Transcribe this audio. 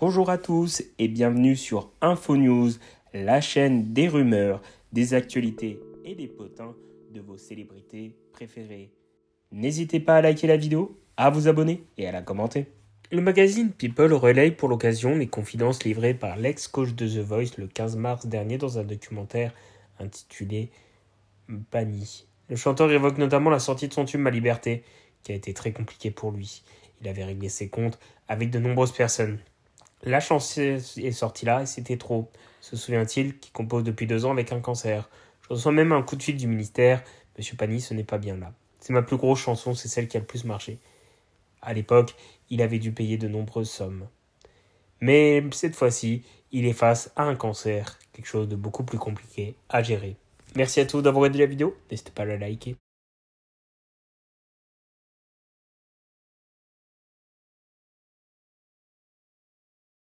Bonjour à tous et bienvenue sur InfoNews, la chaîne des rumeurs, des actualités et des potins de vos célébrités préférées. N'hésitez pas à liker la vidéo, à vous abonner et à la commenter. Le magazine People relaye pour l'occasion les confidences livrées par l'ex-coach de The Voice le 15 mars dernier dans un documentaire intitulé Banni ». Le chanteur évoque notamment la sortie de son tube Ma Liberté, qui a été très compliquée pour lui. Il avait réglé ses comptes avec de nombreuses personnes, la chanson est sortie là et c'était trop, se souvient-il, qui compose depuis deux ans avec un cancer. Je reçois même un coup de fil du ministère. Monsieur Panis, ce n'est pas bien là. C'est ma plus grosse chanson, c'est celle qui a le plus marché. À l'époque, il avait dû payer de nombreuses sommes. Mais cette fois-ci, il est face à un cancer, quelque chose de beaucoup plus compliqué à gérer. Merci à tous d'avoir regardé la vidéo, n'hésitez pas à la liker.